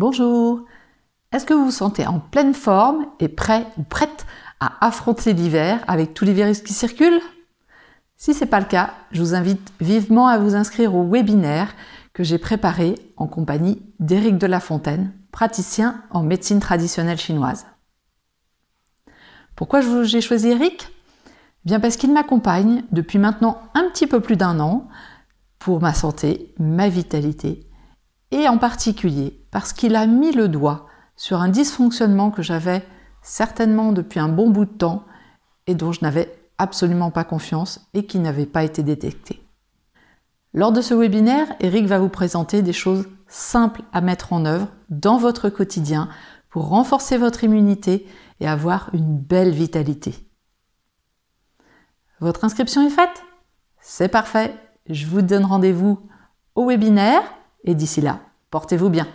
Bonjour Est-ce que vous vous sentez en pleine forme et prêt ou prête à affronter l'hiver avec tous les virus qui circulent Si ce n'est pas le cas, je vous invite vivement à vous inscrire au webinaire que j'ai préparé en compagnie d'Éric de la Fontaine, praticien en médecine traditionnelle chinoise. Pourquoi j'ai choisi Eric eh Bien parce qu'il m'accompagne depuis maintenant un petit peu plus d'un an pour ma santé, ma vitalité et en particulier parce qu'il a mis le doigt sur un dysfonctionnement que j'avais certainement depuis un bon bout de temps et dont je n'avais absolument pas confiance et qui n'avait pas été détecté. Lors de ce webinaire, Eric va vous présenter des choses simples à mettre en œuvre dans votre quotidien pour renforcer votre immunité et avoir une belle vitalité. Votre inscription est faite C'est parfait. Je vous donne rendez-vous au webinaire et d'ici là, portez-vous bien.